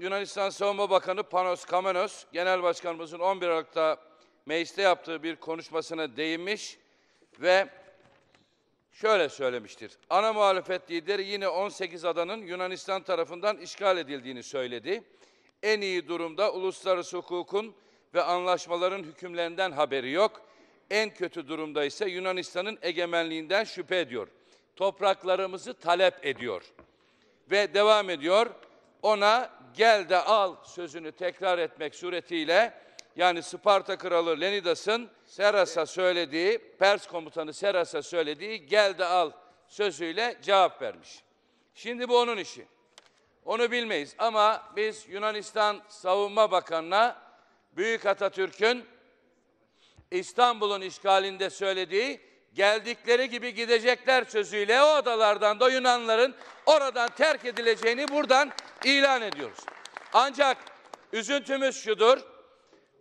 Yunanistan Savunma Bakanı Panos Kamenos, Genel Başkanımızın 11 Aralık'ta mecliste yaptığı bir konuşmasına değinmiş ve şöyle söylemiştir. Ana muhalefet lideri yine 18 adanın Yunanistan tarafından işgal edildiğini söyledi. En iyi durumda uluslararası hukukun ve anlaşmaların hükümlerinden haberi yok. En kötü durumda ise Yunanistan'ın egemenliğinden şüphe ediyor. Topraklarımızı talep ediyor. Ve devam ediyor ona gel de al sözünü tekrar etmek suretiyle yani Sparta kralı Lenidas'ın Seras'a söylediği, Pers komutanı Seras'a söylediği gel de al sözüyle cevap vermiş. Şimdi bu onun işi. Onu bilmeyiz ama biz Yunanistan Savunma Bakanı'na Büyük Atatürk'ün İstanbul'un işgalinde söylediği geldikleri gibi gidecekler sözüyle o adalardan da Yunanların oradan terk edileceğini buradan ilan ediyoruz. Ancak üzüntümüz şudur.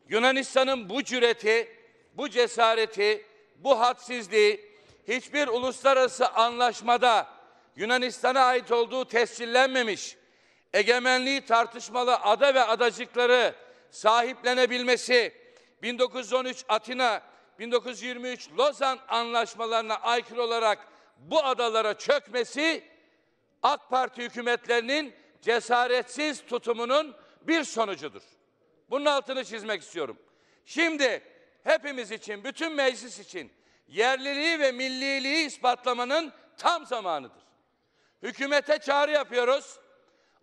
Yunanistan'ın bu cüreti, bu cesareti, bu hadsizliği hiçbir uluslararası anlaşmada Yunanistan'a ait olduğu tescillenmemiş egemenliği tartışmalı ada ve adacıkları sahiplenebilmesi 1913 Atina 1923 Lozan anlaşmalarına aykırı olarak bu adalara çökmesi AK Parti hükümetlerinin cesaretsiz tutumunun bir sonucudur. Bunun altını çizmek istiyorum. Şimdi hepimiz için, bütün meclis için yerliliği ve milliliği ispatlamanın tam zamanıdır. Hükümete çağrı yapıyoruz.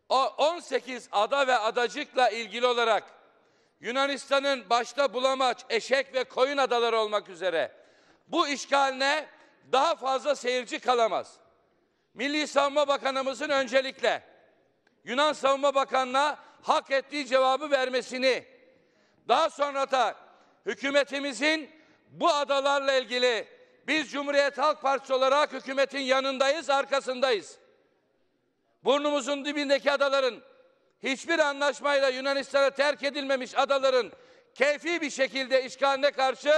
O 18 ada ve adacıkla ilgili olarak Yunanistan'ın başta Bulamaç, Eşek ve Koyun adaları olmak üzere bu işgaline daha fazla seyirci kalamaz. Milli Savunma Bakanımızın öncelikle Yunan Savunma Bakanı'na hak ettiği cevabı vermesini, daha sonra da hükümetimizin bu adalarla ilgili biz Cumhuriyet Halk Partisi olarak hükümetin yanındayız, arkasındayız. Burnumuzun dibindeki adaların hiçbir anlaşmayla Yunanistan'a terk edilmemiş adaların keyfi bir şekilde işgaline karşı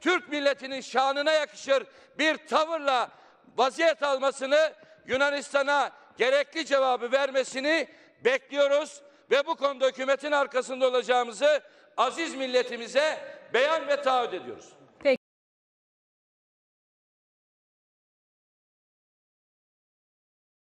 Türk milletinin şanına yakışır bir tavırla vaziyet almasını Yunanistan'a gerekli cevabı vermesini bekliyoruz ve bu konuda hükümetin arkasında olacağımızı aziz milletimize beyan ve taahhüt ediyoruz.